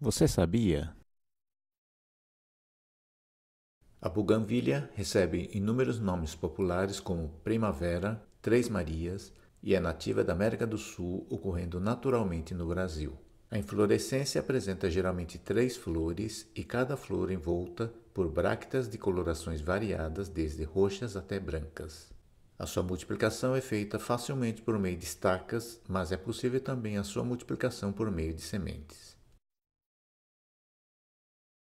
Você sabia? A buganvilha recebe inúmeros nomes populares como primavera, três marias e é nativa da América do Sul, ocorrendo naturalmente no Brasil. A inflorescência apresenta geralmente três flores e cada flor envolta por brácteas de colorações variadas, desde roxas até brancas. A sua multiplicação é feita facilmente por meio de estacas, mas é possível também a sua multiplicação por meio de sementes.